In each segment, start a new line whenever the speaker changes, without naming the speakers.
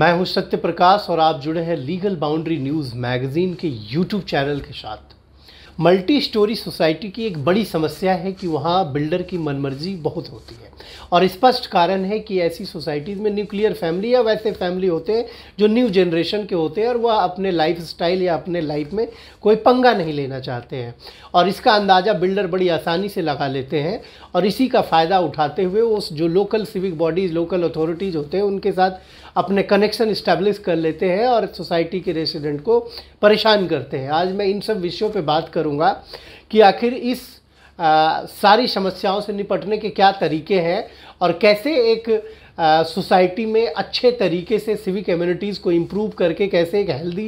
मैं हूं सत्य प्रकाश और आप जुड़े हैं लीगल बाउंड्री न्यूज़ मैगज़ीन के यूट्यूब चैनल के साथ मल्टी स्टोरी सोसाइटी की एक बड़ी समस्या है कि वहाँ बिल्डर की मनमर्जी बहुत होती है और स्पष्ट कारण है कि ऐसी सोसाइटीज़ में न्यूक्लियर फैमिली या वैसे फैमिली होते हैं जो न्यू जनरेशन के होते हैं और वह अपने लाइफ स्टाइल या अपने लाइफ में कोई पंगा नहीं लेना चाहते हैं और इसका अंदाज़ा बिल्डर बड़ी आसानी से लगा लेते हैं और इसी का फ़ायदा उठाते हुए उस जो local civic bodies local authorities होते हैं उनके साथ अपने कनेक्शन इस्टेब्लिश कर लेते हैं और सोसाइटी के रेसिडेंट को परेशान करते हैं आज मैं इन सब विषयों पर बात करूँगा कि आखिर इस आ, सारी समस्याओं से निपटने के क्या तरीके हैं और कैसे एक सोसाइटी में अच्छे तरीके से सिविक कम्युनिटीज़ को इम्प्रूव करके कैसे एक हेल्दी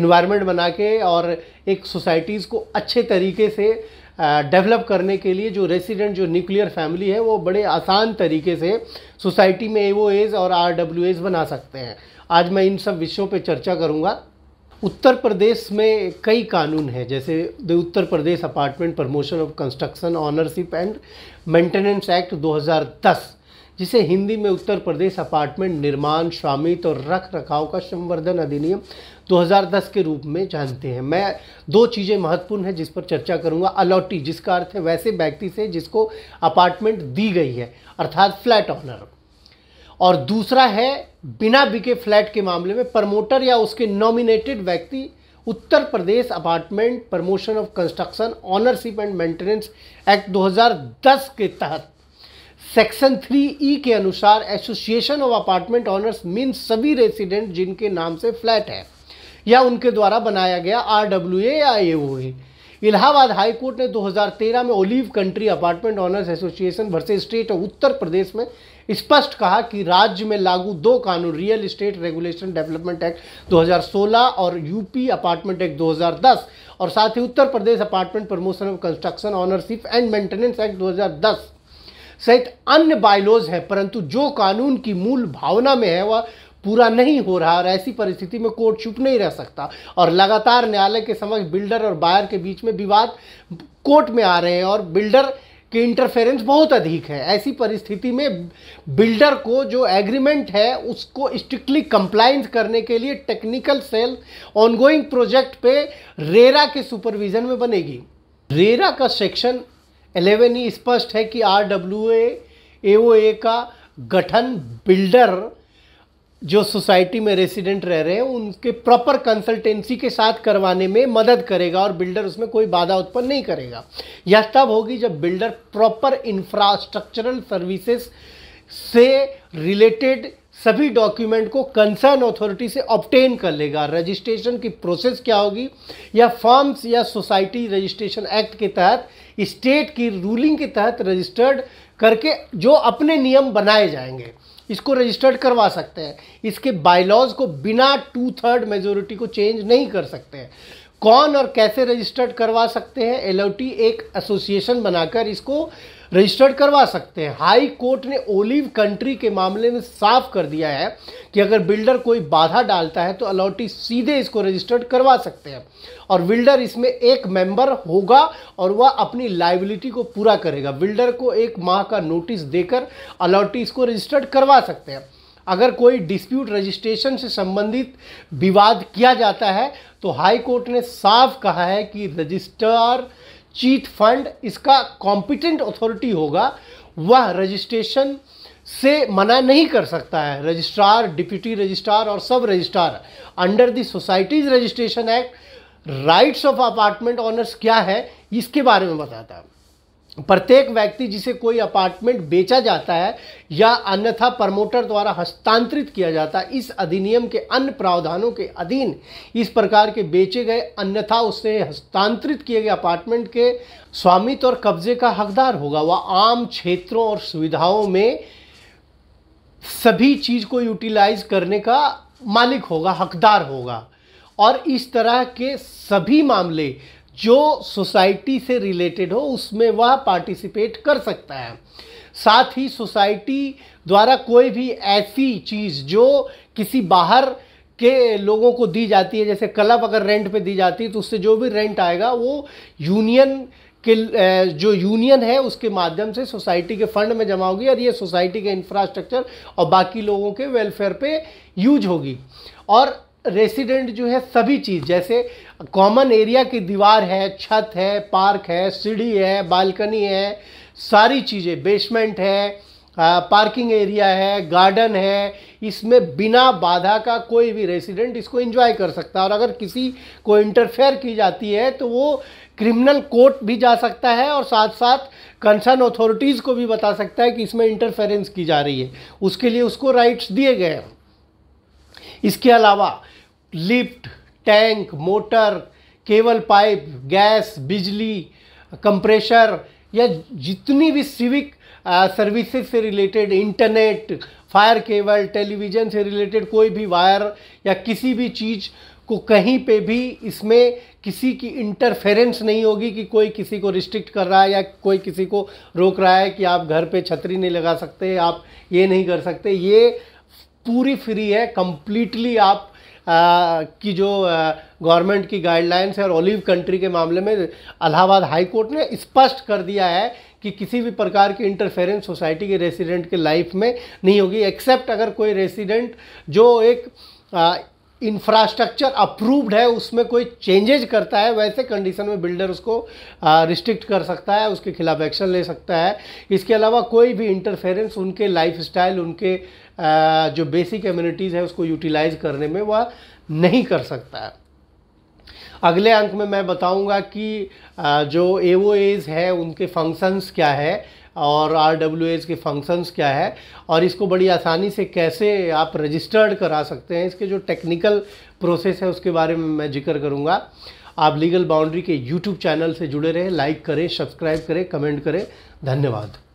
इन्वायरमेंट बना के और एक सोसाइटीज़ को अच्छे तरीके से डेवलप करने के लिए जो रेसिडेंट जो न्यूक्लियर फैमिली है वो बड़े आसान तरीके से सोसाइटी में ए और आर बना सकते हैं आज मैं इन सब विषयों पर चर्चा करूँगा उत्तर प्रदेश में कई कानून हैं जैसे the Uttar Pradesh apartment promotion of construction ownership and maintenance act 2010 जिसे हिंदी में उत्तर प्रदेश अपार्टमेंट निर्माण स्वामित्व और रख रखाव का संवर्धन अधिनियम 2010 के रूप में जानते हैं मैं दो चीज़ें महत्वपूर्ण हैं जिस पर चर्चा करूंगा अलॉटी जिसका अर्थ है वैसे व्यक्ति से जिसको अपार्टमेंट दी गई है अर्थात फ्लैट ऑनर और दूसरा है बिना बिके फ्लैट के मामले में प्रमोटर या उसके नॉमिनेटेड व्यक्ति Uttar Pradesh apartment promotion of construction ownership and maintenance act 2010 के तहत सेक्शन थ्री ई के अनुसार association of apartment owners mean सभी रेसिडेंट जिनके नाम से फ्लैट है या उनके द्वारा बनाया गया आर डब्ल्यू ए या ए ए इलाहाबाद हाईकोर्ट ने 2013 में olive country apartment owners association versus state of Uttar Pradesh में स्पष्ट कहा कि राज्य में लागू दो कानून real estate regulation development act 2016 और यूपी अपार्टमेंट एक्ट 2010 और साथ ही Uttar Pradesh apartment promotion of construction ownership and maintenance act 2010 सहित अन्य बायलॉज है परंतु जो कानून की मूल भावना में है वह पूरा नहीं हो रहा और ऐसी परिस्थिति में कोर्ट चुप नहीं रह सकता और लगातार न्यायालय के समक्ष बिल्डर और बायर के बीच में विवाद कोर्ट में आ रहे हैं और बिल्डर के इंटरफेरेंस बहुत अधिक है ऐसी परिस्थिति में बिल्डर को जो एग्रीमेंट है उसको स्ट्रिक्टली कंप्लाइंस करने के लिए टेक्निकल सेल ऑनगोइंग प्रोजेक्ट पे रेरा के सुपरविजन में बनेगी रेरा का सेक्शन 11 ही स्पष्ट है कि आर डब्ल्यू ए का गठन बिल्डर जो सोसाइटी में रेसिडेंट रह रहे हैं उनके प्रॉपर कंसल्टेंसी के साथ करवाने में मदद करेगा और बिल्डर उसमें कोई बाधा उत्पन्न नहीं करेगा यह तब होगी जब बिल्डर प्रॉपर इंफ्रास्ट्रक्चरल सर्विसेज से रिलेटेड सभी डॉक्यूमेंट को कंसर्न अथॉरिटी से ऑप्टेन कर लेगा रजिस्ट्रेशन की प्रोसेस क्या होगी या फॉर्म्स या सोसाइटी रजिस्ट्रेशन एक्ट के तहत स्टेट की रूलिंग के तहत रजिस्टर्ड करके जो अपने नियम बनाए जाएंगे इसको रजिस्टर्ड करवा सकते हैं इसके बायलॉज को बिना टू थर्ड मेजोरिटी को चेंज नहीं कर सकते हैं कौन और कैसे रजिस्टर्ड करवा सकते हैं एल एक एसोसिएशन बनाकर इसको रजिस्टर्ड करवा सकते हैं हाई कोर्ट ने ओलिव कंट्री के मामले में साफ कर दिया है कि अगर बिल्डर कोई बाधा डालता है तो अलॉटी सीधे इसको रजिस्टर्ड करवा सकते हैं और बिल्डर इसमें एक मेंबर होगा और वह अपनी लाइबिलिटी को पूरा करेगा बिल्डर को एक माह का नोटिस देकर अलॉटी इसको रजिस्टर्ड करवा सकते हैं अगर कोई डिस्प्यूट रजिस्ट्रेशन से संबंधित विवाद किया जाता है तो हाई कोर्ट ने साफ कहा है कि रजिस्टर चीट फंड इसका कॉम्पिटेंट अथॉरिटी होगा वह रजिस्ट्रेशन से मना नहीं कर सकता है रजिस्ट्रार डिप्यूटी रजिस्ट्रार और sub registrar under the societies registration act rights of apartment owners क्या है इसके बारे में बताता हूँ प्रत्येक व्यक्ति जिसे कोई अपार्टमेंट बेचा जाता है या अन्यथा प्रमोटर द्वारा हस्तांतरित किया जाता है इस अधिनियम के अन्य प्रावधानों के अधीन इस प्रकार के बेचे गए अन्यथा उससे हस्तांतरित किए गए अपार्टमेंट के स्वामित्व और कब्जे का हकदार होगा वह आम क्षेत्रों और सुविधाओं में सभी चीज़ को यूटिलाइज करने का मालिक होगा हकदार होगा और इस तरह के सभी मामले जो सोसाइटी से रिलेटेड हो उसमें वह पार्टिसिपेट कर सकता है साथ ही सोसाइटी द्वारा कोई भी ऐसी चीज़ जो किसी बाहर के लोगों को दी जाती है जैसे क्लब अगर रेंट पे दी जाती है तो उससे जो भी रेंट आएगा वो यूनियन के जो यूनियन है उसके माध्यम से सोसाइटी के फंड में जमा होगी और ये सोसाइटी के इंफ्रास्ट्रक्चर और बाकी लोगों के वेलफेयर पे यूज होगी और रेसिडेंट जो है सभी चीज़ जैसे कॉमन एरिया की दीवार है छत है पार्क है सीढ़ी है बालकनी है सारी चीज़ें बेसमेंट है पार्किंग एरिया है गार्डन है इसमें बिना बाधा का कोई भी रेसिडेंट इसको एंजॉय कर सकता है और अगर किसी को इंटरफेयर की जाती है तो वो क्रिमिनल कोर्ट भी जा सकता है और साथ साथ कंसर्न अथॉरिटीज़ को भी बता सकता है कि इसमें इंटरफेरेंस की जा रही है उसके लिए उसको राइट्स दिए गए हैं इसके अलावा लिफ्ट टैंक मोटर केवल पाइप गैस बिजली कंप्रेशर या जितनी भी सिविक सर्विसेज से related internet fire cable television से रिलेटेड कोई भी वायर या किसी भी चीज़ को कहीं पे भी इसमें किसी की इंटरफेरेंस नहीं होगी कि कोई किसी को रिस्ट्रिक्ट कर रहा है या कोई किसी को रोक रहा है कि आप घर पे छतरी नहीं लगा सकते आप ये नहीं कर सकते ये पूरी फ्री है कम्प्लीटली आप की जो गवर्नमेंट की गाइडलाइंस है और ओलिव कंट्री के मामले में अलाहाबाद हाई कोर्ट ने स्पष्ट कर दिया है कि किसी भी प्रकार की इंटरफेरेंस सोसाइटी के रेसिडेंट के लाइफ में नहीं होगी एक्सेप्ट अगर कोई रेसिडेंट जो एक इंफ्रास्ट्रक्चर अप्रूव्ड है उसमें कोई चेंजेज करता है वैसे कंडीशन में बिल्डर उसको रिस्ट्रिक्ट कर सकता है उसके खिलाफ एक्शन ले सकता है इसके अलावा कोई भी इंटरफेरेंस उनके लाइफ स्टाइल उनके जो बेसिक एम्यूनिटीज़ है उसको यूटिलाइज़ करने में वह नहीं कर सकता है अगले अंक में मैं बताऊंगा कि जो ए है उनके फंक्शंस क्या है और आर डब्ल्यू के फंक्शंस क्या है और इसको बड़ी आसानी से कैसे आप रजिस्टर्ड करा सकते हैं इसके जो टेक्निकल प्रोसेस है उसके बारे में मैं जिक्र करूँगा आप लीगल बाउंड्री के यूट्यूब चैनल से जुड़े रहें लाइक करें सब्सक्राइब करें कमेंट करें धन्यवाद